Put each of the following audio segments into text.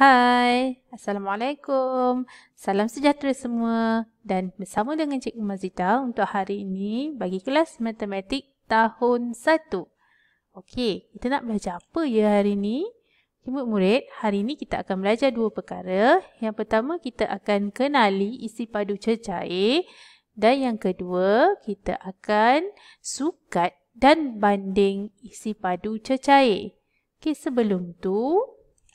Hai, Assalamualaikum. Salam sejahtera semua dan bersama dengan Cikgu Mazita untuk hari ini bagi kelas matematik tahun 1. Okey, kita nak belajar apa ya hari ini? Cikgu murid, hari ini kita akan belajar dua perkara. Yang pertama, kita akan kenali isi padu cecair dan yang kedua, kita akan sukat dan banding isi padu cecair. Okey, sebelum tu,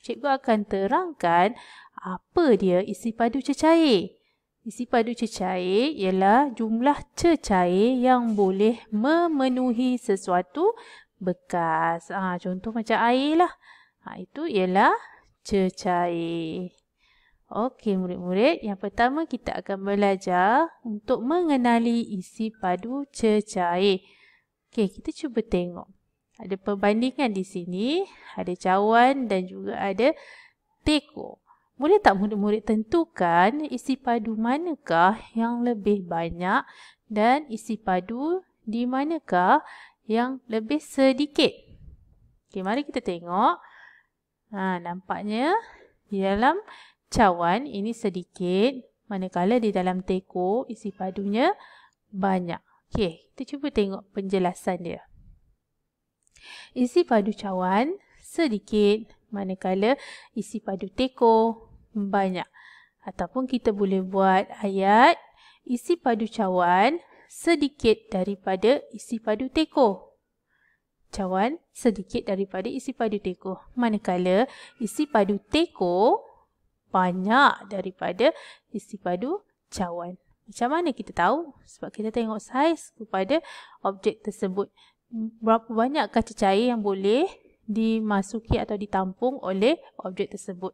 cikgu akan terangkan apa dia isi padu cecair. Isi padu cecair ialah jumlah cecair yang boleh memenuhi sesuatu bekas. Ha, contoh macam air lah. Ha, itu ialah cecair. Okey murid-murid, yang pertama kita akan belajar untuk mengenali isi padu cecair. Okey, kita cuba tengok. Ada perbandingan di sini, ada cawan dan juga ada teko. Boleh tak murid-murid tentukan isi padu manakah yang lebih banyak dan isi padu di manakah yang lebih sedikit? Okey, mari kita tengok. Ha, nampaknya di dalam cawan ini sedikit, manakala di dalam teko isi padunya banyak. Okey, kita cuba tengok penjelasan dia. Isi padu cawan sedikit manakala isi padu teko banyak. Ataupun kita boleh buat ayat isi padu cawan sedikit daripada isi padu teko. Cawan sedikit daripada isi padu teko. Manakala isi padu teko banyak daripada isi padu cawan. Macam mana kita tahu? Sebab kita tengok saiz kepada objek tersebut berapa banyak kaca cair yang boleh dimasuki atau ditampung oleh objek tersebut.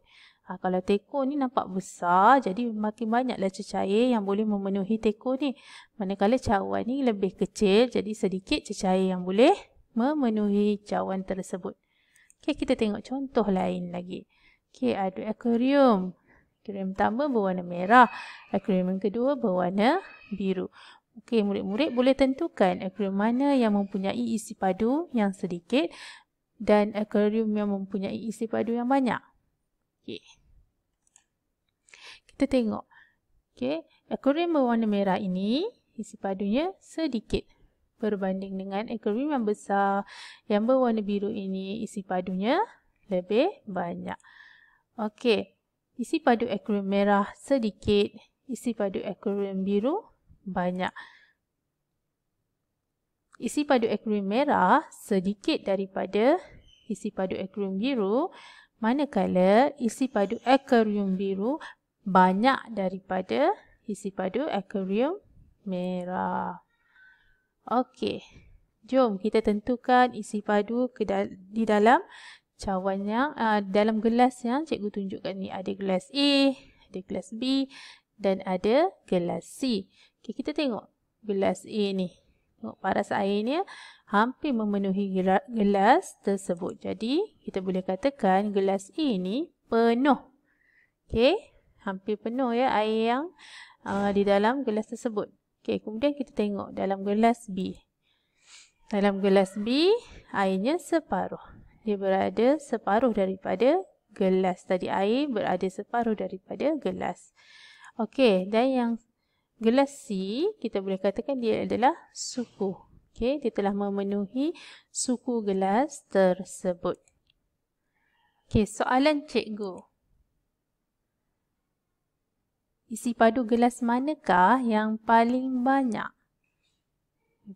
Ha, kalau teko ni nampak besar, jadi makin banyaklah cecair cair yang boleh memenuhi teko ni. Manakala cawan ni lebih kecil, jadi sedikit cecair cair yang boleh memenuhi cawan tersebut. Okey, kita tengok contoh lain lagi. Okey, ada akuarium. Akuarium pertama berwarna merah. Akuarium yang kedua berwarna biru. Okey, murid-murid boleh tentukan akuarium mana yang mempunyai isi padu yang sedikit dan akuarium yang mempunyai isi padu yang banyak. Okey. Kita tengok. Okey, akuarium berwarna merah ini isi padunya sedikit berbanding dengan akuarium yang besar yang berwarna biru ini isi padunya lebih banyak. Okey, isi padu akuarium merah sedikit, isi padu akuarium biru banyak. Isi padu akuarium merah sedikit daripada isi padu akuarium biru manakala isi padu akuarium biru banyak daripada isi padu akuarium merah. Okey. Jom kita tentukan isi padu ke dal di dalam cawan yang uh, dalam gelas yang cikgu tunjukkan ni ada gelas A, ada gelas B dan ada gelas C. Okay, kita tengok gelas A ni. Tengok paras airnya hampir memenuhi gelas tersebut. Jadi, kita boleh katakan gelas A ni penuh. Okay, hampir penuh ya air yang uh, di dalam gelas tersebut. Okay, kemudian kita tengok dalam gelas B. Dalam gelas B, airnya separuh. Dia berada separuh daripada gelas. Tadi air berada separuh daripada gelas. Okey, dan yang gelas C kita boleh katakan dia adalah suku. Okey, dia telah memenuhi suku gelas tersebut. Okey, soalan cikgu. Isi padu gelas manakah yang paling banyak?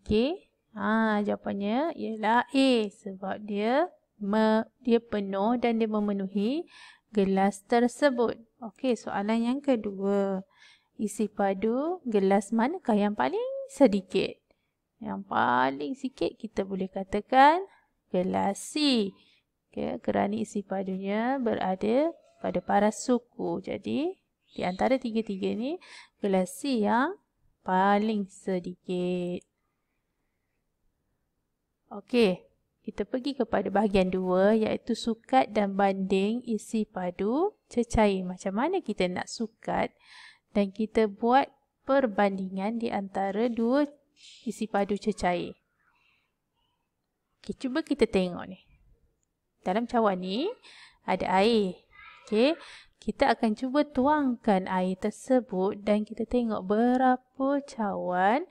Okey. Ha, jawapannya ialah A sebab dia me, dia penuh dan dia memenuhi gelas tersebut. Okey, soalan yang kedua isi padu gelas manakah yang paling sedikit. Yang paling sikit kita boleh katakan gelas C. Okay, kerana isi padunya berada pada paras suku. Jadi di antara tiga-tiga ni gelas C yang paling sedikit. Okey, kita pergi kepada bahagian dua iaitu sukat dan banding isi padu cecair. Macam mana kita nak sukat? dan kita buat perbandingan di antara dua isi padu cecair. Okey, cuba kita tengok ni. Dalam cawan ni ada air. Okey, kita akan cuba tuangkan air tersebut dan kita tengok berapa cawan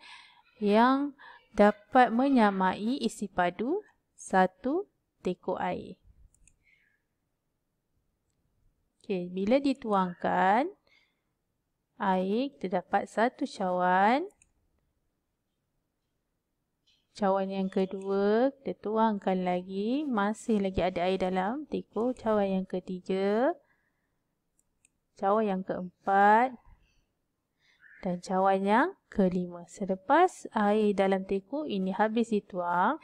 yang dapat menyamai isi padu satu tekuk air. Okey, bila dituangkan, air, kita dapat satu cawan. Cawan yang kedua, kita tuangkan lagi. Masih lagi ada air dalam. Tikul cawan yang ketiga. Cawan yang keempat. Dan cawan yang kelima. Selepas air dalam teko ini habis dituang.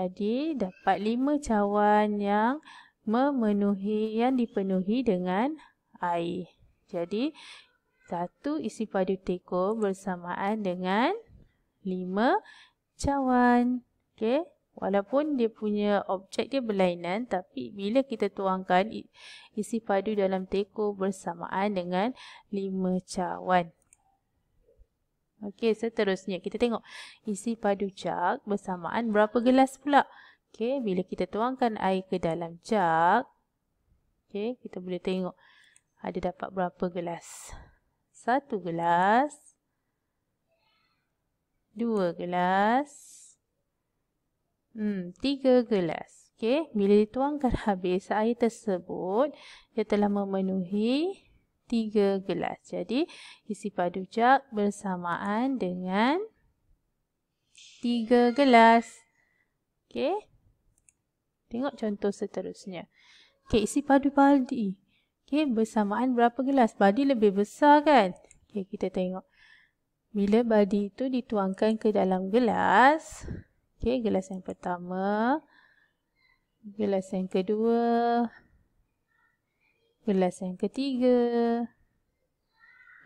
Jadi dapat lima cawan yang memenuhi yang dipenuhi dengan air. Jadi satu isi padu teko bersamaan dengan lima cawan. Okey. Walaupun dia punya objek dia berlainan tapi bila kita tuangkan isi padu dalam teko bersamaan dengan lima cawan. Okey, seterusnya kita tengok isi padu jug bersamaan berapa gelas pula. Okey, bila kita tuangkan air ke dalam jug, okey, kita boleh tengok ada dapat berapa gelas satu gelas, dua gelas, hmm, tiga gelas. Okey, bila dituangkan habis air tersebut, ia telah memenuhi tiga gelas. Jadi, isi padu jak bersamaan dengan tiga gelas. Okey, tengok contoh seterusnya. Okey, isi padu padi. Okey, bersamaan berapa gelas? badi lebih besar kan? Okey, kita tengok. Bila badi itu dituangkan ke dalam gelas. Okey, gelas yang pertama. Gelas yang kedua. Gelas yang ketiga.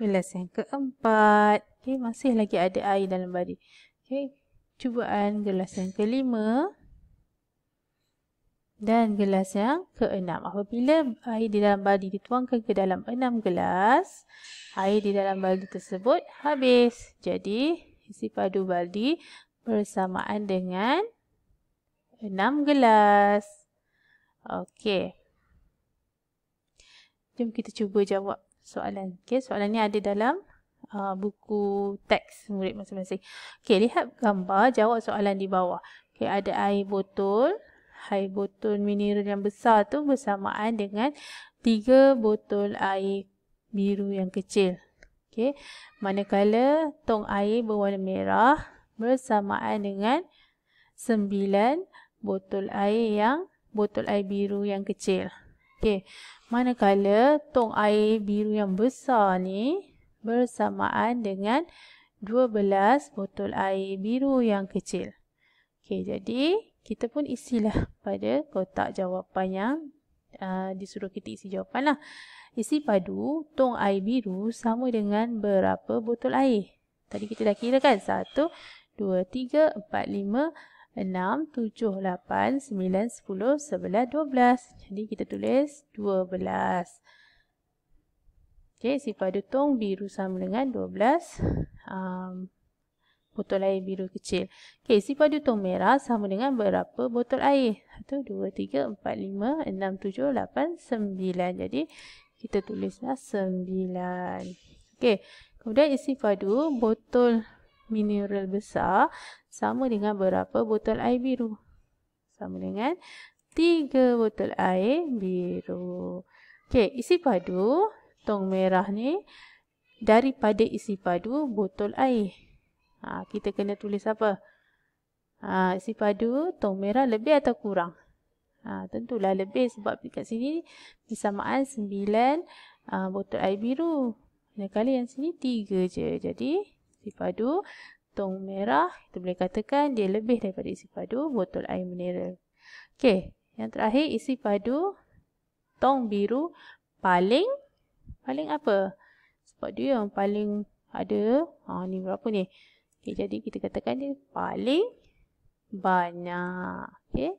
Gelas yang keempat. Okey, masih lagi ada air dalam badi. Okey, cubaan gelas yang kelima dan gelas yang keenam. Apabila air di dalam baldi dituangkan ke dalam enam gelas, air di dalam baldi tersebut habis. Jadi, isi padu baldi bersamaan dengan enam gelas. Okey. Jom kita cuba jawab soalan. Okey, soalan ni ada dalam uh, buku teks murid masing-masing. Okey, lihat gambar jawab soalan di bawah. Okey, ada air botol air botol mineral yang besar tu bersamaan dengan tiga botol air biru yang kecil. Okey. Manakala tong air berwarna merah bersamaan dengan sembilan botol air yang botol air biru yang kecil. Okey. Manakala tong air biru yang besar ni bersamaan dengan 12 botol air biru yang kecil. Okey, jadi kita pun isilah pada kotak jawapan yang uh, disuruh kita isi jawapan lah. Isi padu tong air biru sama dengan berapa botol air? Tadi kita dah kira kan? 1, 2, 3, 4, 5, 6, 7, 8, 9, 10, 11, 12. Jadi kita tulis 12. Okay, isi padu tong biru sama dengan 12. Um, botol air biru kecil. Okey, isi padu tong merah sama dengan berapa botol air? 1, 2, 3, 4, 5, 6, 7, 8, 9. Jadi, kita tulislah 9. Okey, kemudian isi padu botol mineral besar sama dengan berapa botol air biru? Sama dengan 3 botol air biru. Okey, isi padu tong merah ni daripada isi padu botol air ha, kita kena tulis apa? Ha, si padu tong merah lebih atau kurang? Ha, tentulah lebih sebab dekat sini disamaan 9 aa, botol air biru. Dan kali yang sini 3 je. Jadi padu tong merah kita boleh katakan dia lebih daripada isi padu botol air mineral. Okey, yang terakhir isi padu tong biru paling paling apa? Sebab dia yang paling ada. Ha ni berapa ni? Okay, jadi kita katakan dia paling banyak. Okay.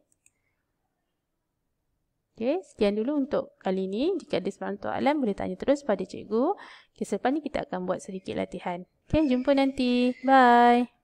Okay, sekian dulu untuk kali ini. Jika ada sebarang soalan, boleh tanya terus pada cikgu. Okay, selepas ni kita akan buat sedikit latihan. Okay, jumpa nanti. Bye.